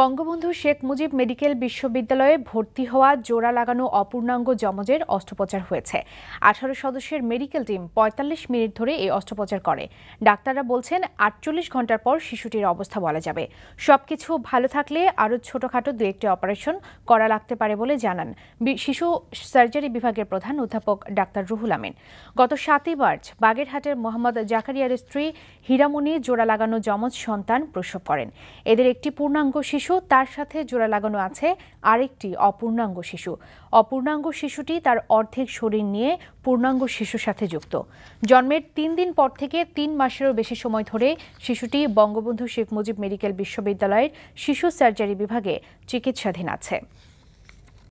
Bangabandhu Sheikh Mujib medical বিশ্ববিদ্যালয়ে ভর্তি হওয়া জোড়া লাগানো অপূর্ণাঙ্গ যমজের অস্ত্রোপচার হয়েছে আঠারো সদস্যের মেডিকেল টিম ৪৫ মিনিট ধরে এই অস্ত্রোপচার করে ডাক্তাররা বলছেন আটচল্লিশ ঘন্টার পর শিশুটির অবস্থা বলা যাবে সবকিছু ভালো থাকলে আরও ছোটখাটো দু একটি অপারেশন করা লাগতে পারে বলে জানান শিশু সার্জারি বিভাগের প্রধান অধ্যাপক ডাক্তার রুহুল আমিন গত সাতই মার্চ বাগেরহাটের মোহাম্মদ জাকারিয়ার স্ত্রী হীরামণি জোড়া লাগানো যমজ সন্তান প্রসব করেন এদের একটি পূর্ণাঙ্গ শিশু তার সাথে জোড়া লাগানো আছে আরেকটি অপূর্ণাঙ্গ শিশু অপূর্ণাঙ্গ শিশুটি তার অর্ধেক শরীর নিয়ে পূর্ণাঙ্গ শিশুর সাথে যুক্ত জন্মের তিন দিন পর থেকে তিন মাসেরও বেশি সময় ধরে শিশুটি বঙ্গবন্ধু শেখ মুজিব মেডিকেল বিশ্ববিদ্যালয়ের শিশু সার্জারি বিভাগে চিকিৎসাধীন আছে